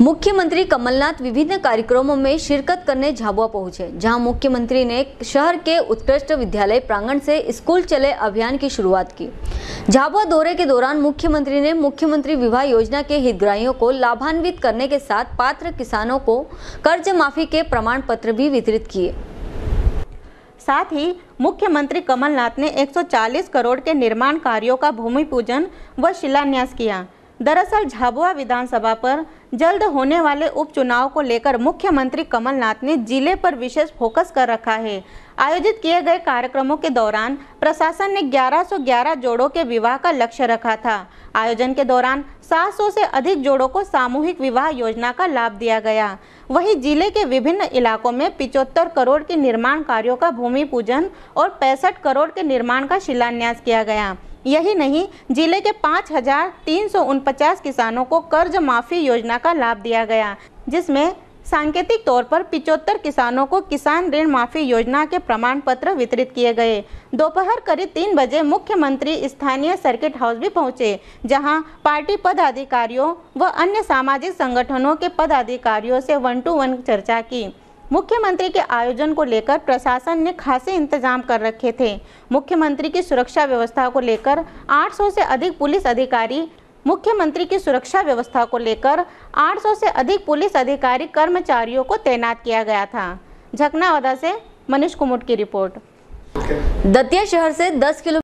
मुख्यमंत्री कमलनाथ विभिन्न कार्यक्रमों में शिरकत करने झाबुआ पहुंचे जहां मुख्यमंत्री ने शहर के उत्कृष्ट विद्यालय प्रांगण से स्कूल चले अभियान की शुरुआत की झाबुआ दौरे के दौरान मुख्यमंत्री ने मुख्यमंत्री विवाह योजना के हितग्राहियों को लाभान्वित करने के साथ पात्र किसानों को कर्ज माफी के प्रमाण पत्र भी वितरित किए साथ ही मुख्यमंत्री कमलनाथ ने 140 करोड़ के निर्माण कार्यों का भूमि पूजन व शिलान्यास किया दरअसल झाबुआ विधानसभा पर जल्द होने वाले उपचुनाव को लेकर मुख्यमंत्री कमलनाथ ने जिले पर विशेष फोकस कर रखा है आयोजित किए गए कार्यक्रमों के दौरान प्रशासन ने 1111 जोड़ों के विवाह का लक्ष्य रखा था आयोजन के दौरान 700 से अधिक जोड़ों को सामूहिक विवाह योजना का लाभ दिया गया वही जिले के विभिन्न इलाकों में पिचहत्तर करोड़ के निर्माण कार्यों का भूमि पूजन और पैंसठ करोड़ के निर्माण का शिलान्यास किया गया यही नहीं जिले के पाँच हजार तीन सौ पचास किसानों को कर्ज माफी योजना का लाभ दिया गया जिसमें सांकेतिक तौर पर पिचहत्तर किसानों को किसान ऋण माफी योजना के प्रमाण पत्र वितरित किए गए दोपहर करीब तीन बजे मुख्यमंत्री स्थानीय सर्किट हाउस भी पहुंचे जहां पार्टी पदाधिकारियों व अन्य सामाजिक संगठनों के पदाधिकारियों से वन टू वन चर्चा की मुख्यमंत्री के आयोजन को लेकर प्रशासन ने खासे इंतजाम कर रखे थे मुख्यमंत्री की सुरक्षा व्यवस्था को लेकर 800 से अधिक पुलिस अधिकारी मुख्यमंत्री की सुरक्षा व्यवस्था को लेकर 800 से अधिक पुलिस अधिकारी कर्मचारियों को तैनात किया गया था झकनावदा से मनीष कुमुट की रिपोर्ट दतिया शहर से 10 किलो